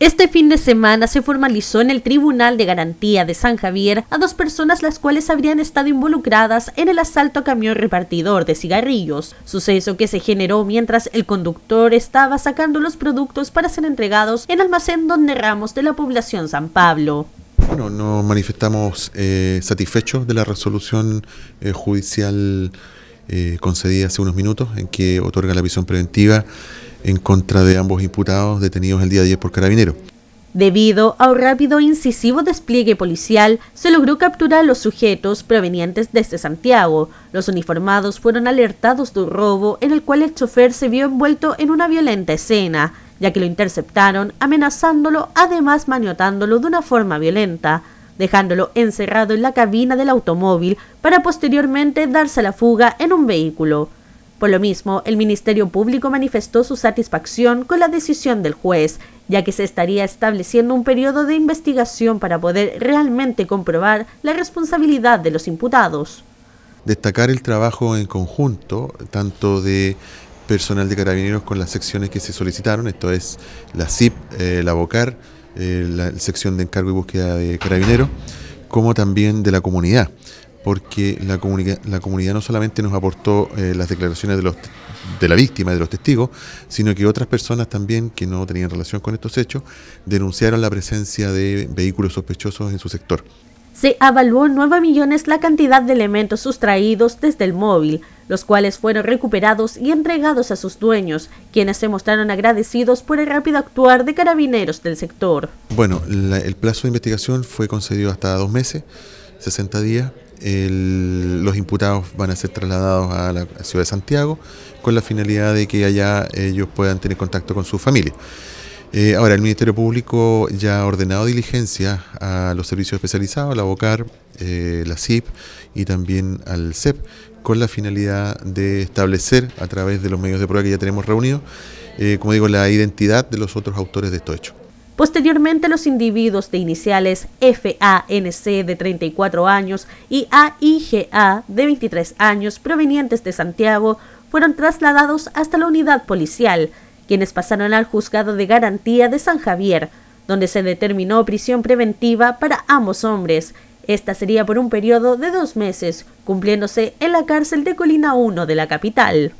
Este fin de semana se formalizó en el Tribunal de Garantía de San Javier a dos personas las cuales habrían estado involucradas en el asalto a camión repartidor de cigarrillos, suceso que se generó mientras el conductor estaba sacando los productos para ser entregados en almacén donde Ramos de la población San Pablo. Bueno, nos manifestamos eh, satisfechos de la resolución eh, judicial eh, concedida hace unos minutos en que otorga la visión preventiva en contra de ambos imputados detenidos el día 10 por carabinero. Debido a un rápido e incisivo despliegue policial, se logró capturar a los sujetos provenientes desde Santiago. Los uniformados fueron alertados de un robo en el cual el chofer se vio envuelto en una violenta escena, ya que lo interceptaron amenazándolo, además maniotándolo de una forma violenta, dejándolo encerrado en la cabina del automóvil para posteriormente darse la fuga en un vehículo. Por lo mismo, el Ministerio Público manifestó su satisfacción con la decisión del juez, ya que se estaría estableciendo un periodo de investigación para poder realmente comprobar la responsabilidad de los imputados. Destacar el trabajo en conjunto, tanto de personal de carabineros con las secciones que se solicitaron, esto es la CIP, eh, la BOCAR, eh, la sección de encargo y búsqueda de carabineros, como también de la comunidad porque la, la comunidad no solamente nos aportó eh, las declaraciones de, los, de la víctima, y de los testigos, sino que otras personas también que no tenían relación con estos hechos denunciaron la presencia de vehículos sospechosos en su sector. Se evaluó en 9 millones la cantidad de elementos sustraídos desde el móvil, los cuales fueron recuperados y entregados a sus dueños, quienes se mostraron agradecidos por el rápido actuar de carabineros del sector. Bueno, el plazo de investigación fue concedido hasta dos meses, 60 días, los imputados van a ser trasladados a la ciudad de Santiago con la finalidad de que allá ellos puedan tener contacto con su familia. Eh, ahora, el Ministerio Público ya ha ordenado diligencia a los servicios especializados, la BOCAR, eh, la CIP y también al CEP, con la finalidad de establecer a través de los medios de prueba que ya tenemos reunidos, eh, como digo, la identidad de los otros autores de estos hechos. Posteriormente, los individuos de iniciales FANC de 34 años y AIGA de 23 años provenientes de Santiago fueron trasladados hasta la unidad policial, quienes pasaron al juzgado de garantía de San Javier, donde se determinó prisión preventiva para ambos hombres. Esta sería por un periodo de dos meses, cumpliéndose en la cárcel de Colina 1 de la capital.